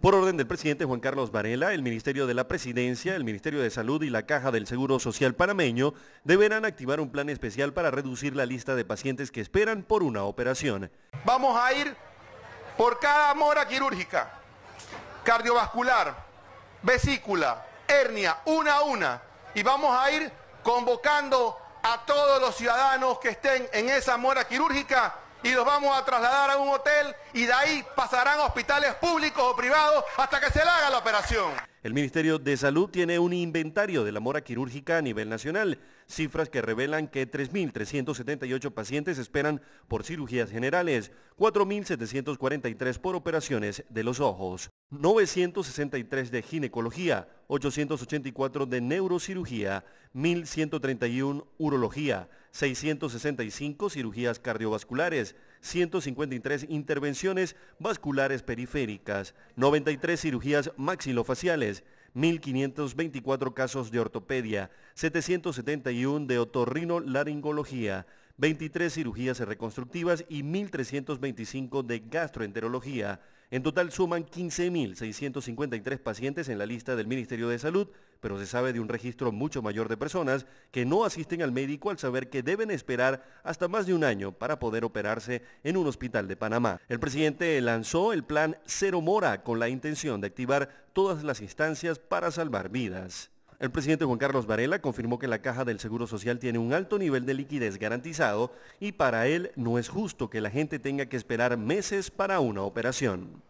Por orden del presidente Juan Carlos Varela, el Ministerio de la Presidencia, el Ministerio de Salud y la Caja del Seguro Social panameño deberán activar un plan especial para reducir la lista de pacientes que esperan por una operación. Vamos a ir por cada mora quirúrgica, cardiovascular, vesícula, hernia, una a una, y vamos a ir convocando a todos los ciudadanos que estén en esa mora quirúrgica y los vamos a trasladar a un hotel y de ahí pasarán a hospitales públicos o privados hasta que se le haga la operación. El Ministerio de Salud tiene un inventario de la mora quirúrgica a nivel nacional, cifras que revelan que 3.378 pacientes esperan por cirugías generales, 4.743 por operaciones de los ojos, 963 de ginecología, 884 de neurocirugía, 1131 urología, 665 cirugías cardiovasculares, 153 intervenciones vasculares periféricas, 93 cirugías maxilofaciales, 1.524 casos de ortopedia, 771 de otorrinolaringología, 23 cirugías reconstructivas y 1.325 de gastroenterología. En total suman 15.653 pacientes en la lista del Ministerio de Salud pero se sabe de un registro mucho mayor de personas que no asisten al médico al saber que deben esperar hasta más de un año para poder operarse en un hospital de Panamá. El presidente lanzó el plan Cero Mora con la intención de activar todas las instancias para salvar vidas. El presidente Juan Carlos Varela confirmó que la caja del Seguro Social tiene un alto nivel de liquidez garantizado y para él no es justo que la gente tenga que esperar meses para una operación.